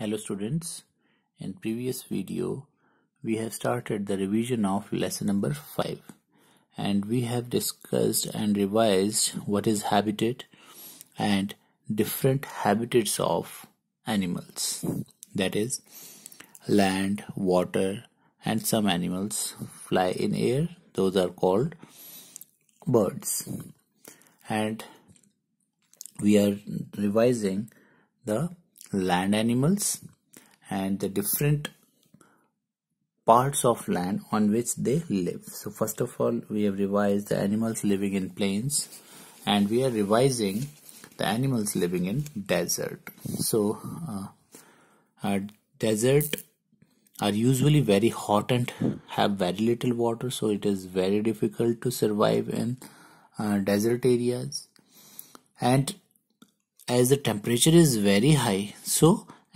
Hello students, in previous video we have started the revision of lesson number 5 and we have discussed and revised what is habitat and different habitats of animals that is land, water and some animals fly in air those are called birds and we are revising the land animals and the different parts of land on which they live. So first of all, we have revised the animals living in plains and we are revising the animals living in desert. So uh, uh, desert are usually very hot and have very little water. So it is very difficult to survive in uh, desert areas. And as the temperature is very high so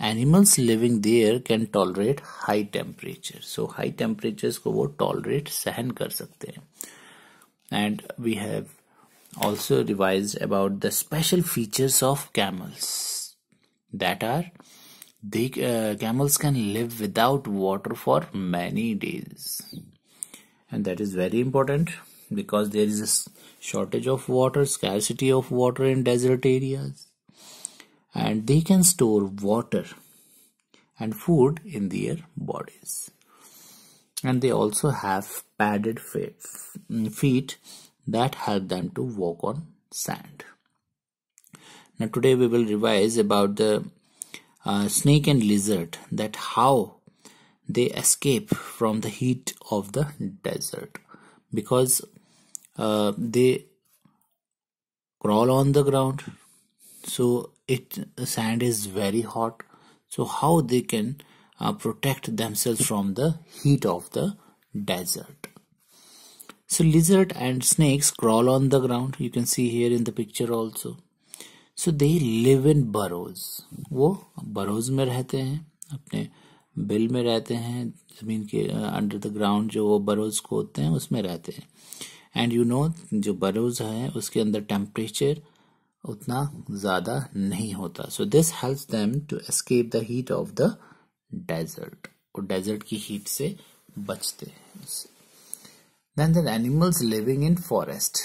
animals living there can tolerate high temperature so high temperatures ko wo tolerate सहन kar sakte hain. and we have also revised about the special features of camels that are the uh, camels can live without water for many days and that is very important because there is a shortage of water scarcity of water in desert areas and they can store water and food in their bodies and they also have padded mm, feet that help them to walk on sand now today we will revise about the uh, snake and lizard that how they escape from the heat of the desert because uh, they crawl on the ground so it sand is very hot so how they can uh, protect themselves from the heat of the desert so lizard and snakes crawl on the ground you can see here in the picture also so they live in burrows wo burrows mein rehte hain apne bill mein rehte hain zameen ke under the ground jo burrows ko hote hain usme rehte hain and you know jo burrows hai uske andar temperature उतना ज़्यादा नहीं होता So this helps them to escape the heat of the desert. और desert की heat से बचते then there are animals living in forest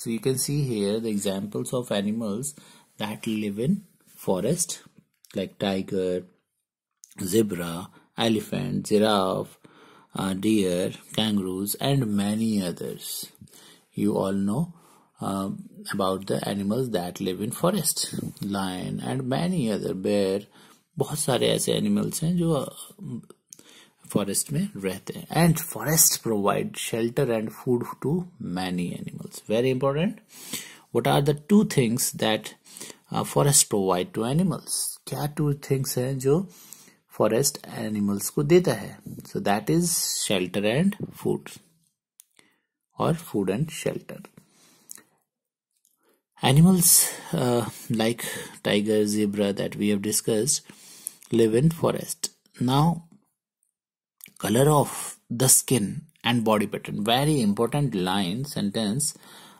so you can see here the examples of animals that live in forest like tiger zebra elephant giraffe uh, deer kangaroos and many others you all know um, about the animals that live in forest lion and many other bear बहुत सारे ऐसे animals हैं जो uh, forest में रहते हैं and forest provide shelter and food to many animals very important what are the two things that uh, forest provide to animals क्या two things हैं जो forest animals को देता है so that is shelter and food or food and shelter Animals uh, like tiger, zebra that we have discussed live in forest. Now, color of the skin and body pattern. Very important line sentence.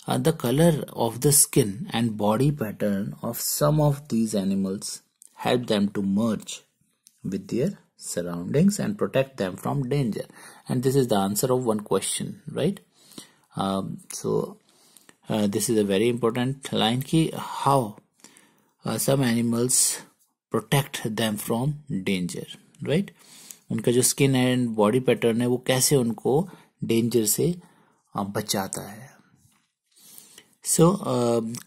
Uh, the color of the skin and body pattern of some of these animals help them to merge with their surroundings and protect them from danger. And this is the answer of one question, right? Um, so this is a very important line की how some animals protect them from danger right उनका जो skin and body pattern है वो कैसे उनको danger से uh, बचाता है so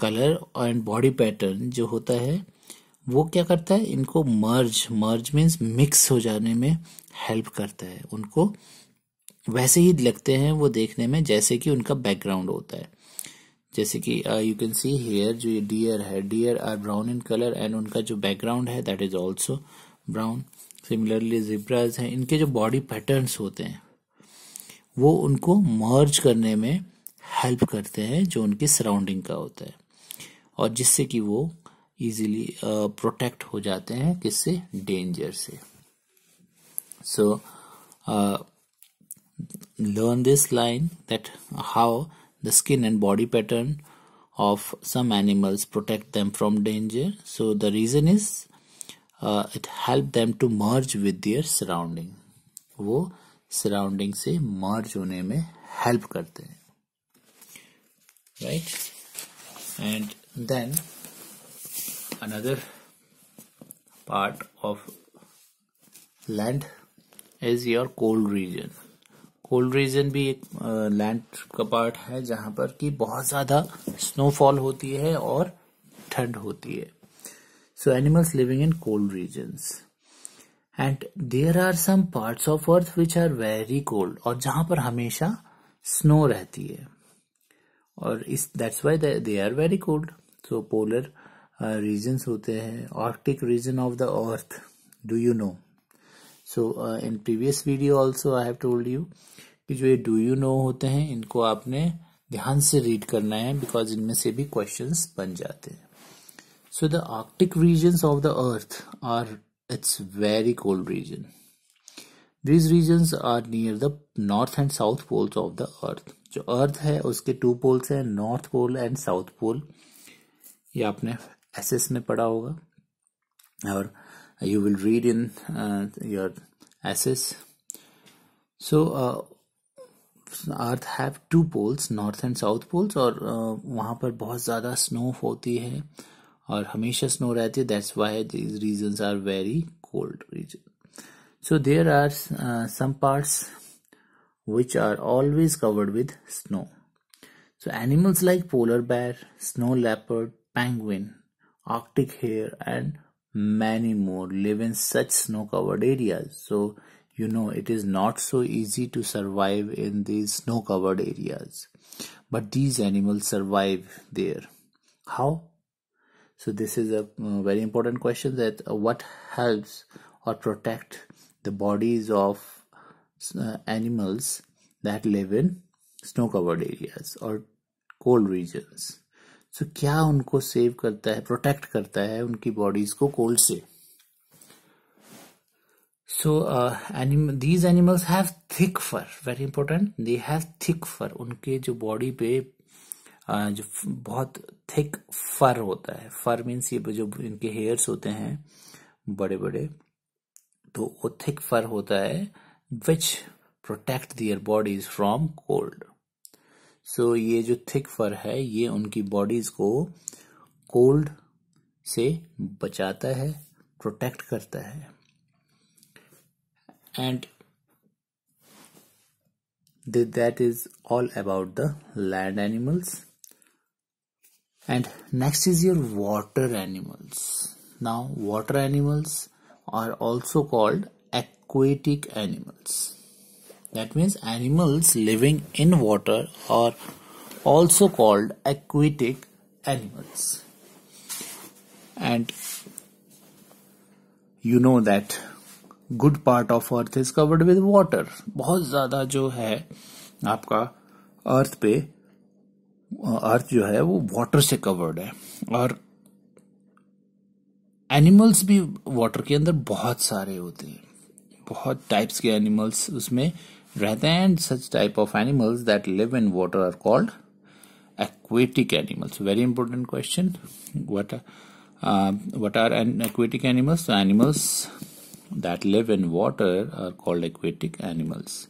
colour and body pattern जो होता है वो क्या करता है इनको मर्ज मर्ज मीन्स मिक्स हो जाने में हेल्प करता है उनको वैसे ही लगते हैं वो देखने में जैसे कि उनका बैकग्राउंड होता है जैसे कि यू कैन सी हेयर जो ये डियर है deer are brown in colour and उनका जो बैकग्राउंड है that is also brown similarly zebras हैं इनके जो बॉडी पैटर्न्स होते हैं वो उनको मर्ज करने में हेल्प करते हैं जो उनकी सराउंडिंग का होता है और जिससे कि वो इजीली प्रोटेक्ट uh, हो जाते हैं किससे डेंजर से so learn this line that how the skin and body pattern of some animals protect them from danger so the reason is uh, it help them to merge with their surrounding वो surrounding से merge होने में help करते हैं right? And then another part of land is your cold region cold region भी एक land का part है जहां पर कि बहुत ज्यादा स्नोफॉल होती है और ठंड होती है so animals living in cold regions and there are some parts of earth which are very cold और जहां पर हमेशा स्नो रहती है और इस that's why they are very cold so polar regions होते हैं Arctic region of the earth do you know so in previous video also I have told you कि जो ये डू यू नो होते हैं इनको आपने ध्यान से रीड करना है बिकॉज इनमें से भी क्वेश्चन बन जाते हैं so the Arctic region of the earth are it's very cold region these region are near the north and south poles of the earth जो अर्थ है उसके टू पोल्स हैं north pole and south pole ये आपने S S में पढ़ा होगा और you will read in uh, your essays. So, uh, Earth have two poles, North and South poles, or uh, वहाँ पर बहुत ज़्यादा snow होती है और हमेशा snow रहती That's why these regions are very cold region. So there are some parts which are always covered with snow. So animals like polar bear, snow leopard, penguin, Arctic hare, and many more live in such snow covered areas so you know it is not so easy to survive in these snow covered areas but these animals survive there how so this is a uh, very important question that uh, what helps or protect the bodies of uh, animals that live in snow covered areas or cold regions so so, क्या उनको save करता है protect करता है उनकी bodies को cold से so एनिम these animals animals have thick fur very important they have उनके जो बॉडी पे uh, जो बहुत थिक फर होता है फर मीन्स ये जो इनके हेयर्स होते हैं बड़े बड़े तो वो थिक फर होता है which protect their bodies from cold so so, ये जो थिक फर है ये उनकी बॉडीज को कोल्ड से बचाता है प्रोटेक्ट करता है and that is all about the land animals and next is your water animals now water animals are also called aquatic animals That means animals living in water are also called aquatic animals. And you know that good part of earth is covered with water bahut zyada jo hai aapka earth pe earth जो है वो water से covered है और animals भी water के अंदर बहुत सारे होते हैं बहुत टाइप्स के एनिमल्स उसमें rather and such type of animals that live in water are called aquatic animals very important question what uh, what are an aquatic animals so animals that live in water are called aquatic animals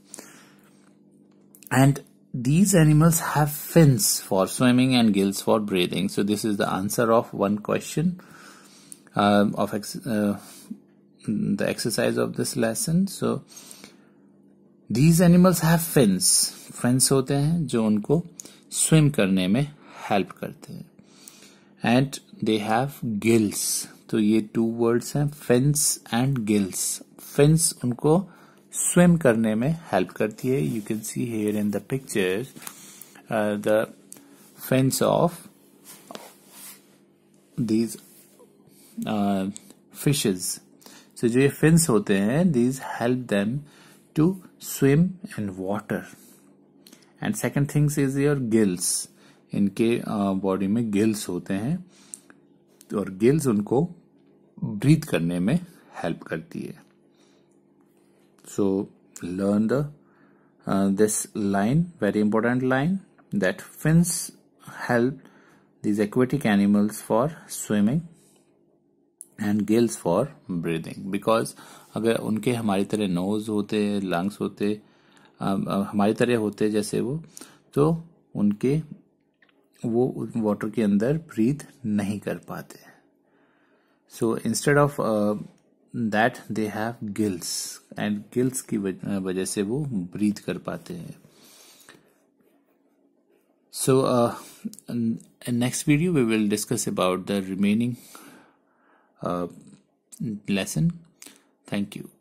and these animals have fins for swimming and gills for breathing so this is the answer of one question uh, of ex uh, the exercise of this lesson so these animals have fins fins होते हैं जो उनको swim करने में help करते हैं and they have gills तो ये टू वर्ड्स हैं फिंस एंड गिल्स फिंस उनको स्विम करने में हेल्प करती है you can see here in the picture the fins of these fishes तो जो ये फिंस होते हैं these help them to swim and water and second things is your gills इनके बॉडी में गिल्स होते हैं और गिल्स उनको ब्रीथ करने में हेल्प करती है so learn the this line very important line that fins help these aquatic animals for swimming and gills for breathing because अगर उनके हमारी तरह नोज होते लंग्स होते हमारी तरह होते जैसे वो तो उनके वो वाटर के अंदर ब्रीथ नहीं कर पाते so instead of that they have gills and gills की वजह से वो ब्रीथ कर पाते हैं so uh, in next video we will discuss about the remaining Uh, lesson. Thank you.